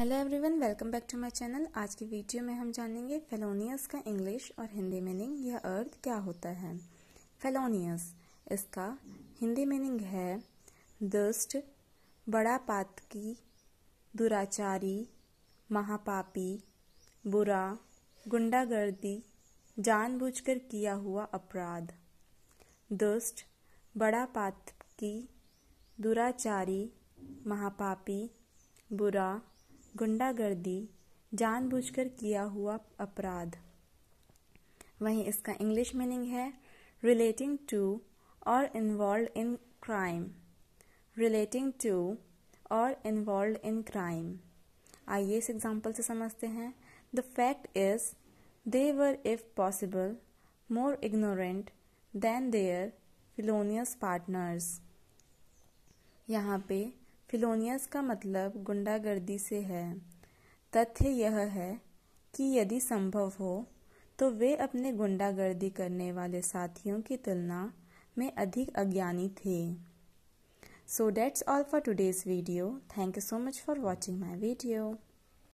hello everyone welcome back to my channel आज की video में हम जानेंगे फेलोनियस का इंग्लिश और हिंदी मीनिंग यह अर्थ क्या होता है फेलोनियस इसका हिंदी मीनिंग है दुष्ट बड़ा पात की दुराचारी महापापी बुरा गुंडागर्दी जानबूझकर किया हुआ अपराध दुष्ट बड़ा पात की दुराचारी महापापी बुरा गुंडागर्दी जानबूझकर किया हुआ अपराध वहीं इसका इंग्लिश मीनिंग है रिलेटिंग टू और involve in crime relating to और इन्वॉल्व इन क्राइम आइए इस एग्जाम्पल से समझते हैं the fact is they were if possible more ignorant than their felonious partners यहाँ पे फिलोनियस का मतलब गुंडागर्दी से है तथ्य यह है कि यदि संभव हो तो वे अपने गुंडागर्दी करने वाले साथियों की तुलना में अधिक अज्ञानी थे so that's all for today's video thank you so much for watching my video